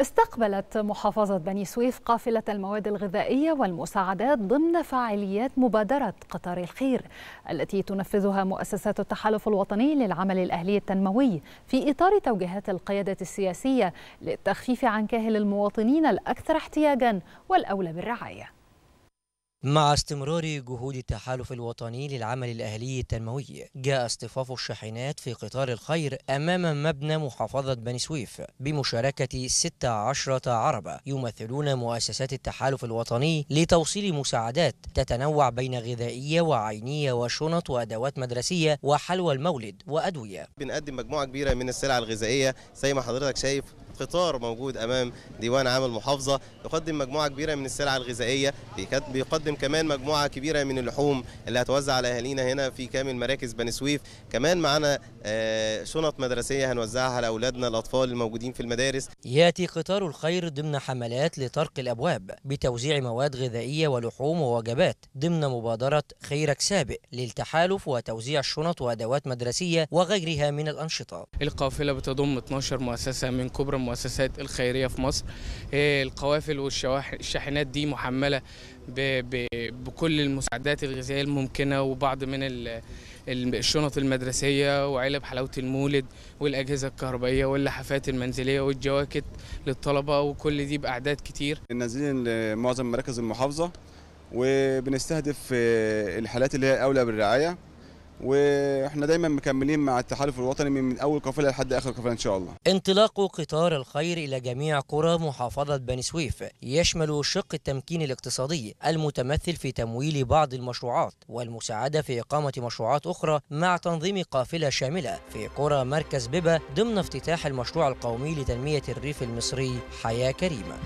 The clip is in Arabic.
استقبلت محافظة بني سويف قافلة المواد الغذائية والمساعدات ضمن فعاليات مبادرة قطر الخير التي تنفذها مؤسسات التحالف الوطني للعمل الأهلي التنموي في إطار توجيهات القيادة السياسية للتخفيف عن كاهل المواطنين الأكثر احتياجا والأولى بالرعاية مع استمرار جهود التحالف الوطني للعمل الأهلي التنموي جاء اصطفاف الشاحنات في قطار الخير أمام مبنى محافظة بني سويف بمشاركة 16 عربة يمثلون مؤسسات التحالف الوطني لتوصيل مساعدات تتنوع بين غذائية وعينية وشنط وأدوات مدرسية وحلوى المولد وأدوية بنقدم مجموعة كبيرة من السلع الغذائية زي ما حضرتك شايف قطار موجود أمام ديوان عام المحافظة يقدم مجموعة كبيرة من السلع الغذائية بيقدم كمان مجموعة كبيرة من اللحوم اللي هتوزع على أهالينا هنا في كامل مراكز بني سويف كمان معانا آه، شنط مدرسية هنوزعها لاولادنا الأطفال الموجودين في المدارس يأتي قطار الخير ضمن حملات لطرق الأبواب بتوزيع مواد غذائية ولحوم ووجبات ضمن مبادرة خيرك سابق للتحالف وتوزيع الشنط وأدوات مدرسية وغيرها من الأنشطة القافلة بتضم 12 مؤسسة من كبرى المؤسسات الخيرية في مصر القوافل والشاحنات دي محملة بكل المساعدات الغذائية الممكنة وبعض من الشنط المدرسية وعلب حلاوة المولد والأجهزة الكهربائية واللحافات المنزلية والجواكت للطلبة وكل دي بأعداد كتير نازلين لمعظم مراكز المحافظة وبنستهدف آه، الحالات اللي هي أولى بالرعاية واحنا دايما مكملين مع التحالف الوطني من اول قافله لحد اخر قافله ان شاء الله. انطلاق قطار الخير الى جميع قرى محافظه بني سويف يشمل شق التمكين الاقتصادي المتمثل في تمويل بعض المشروعات والمساعده في اقامه مشروعات اخرى مع تنظيم قافله شامله في قرى مركز ببه ضمن افتتاح المشروع القومي لتنميه الريف المصري حياه كريمه.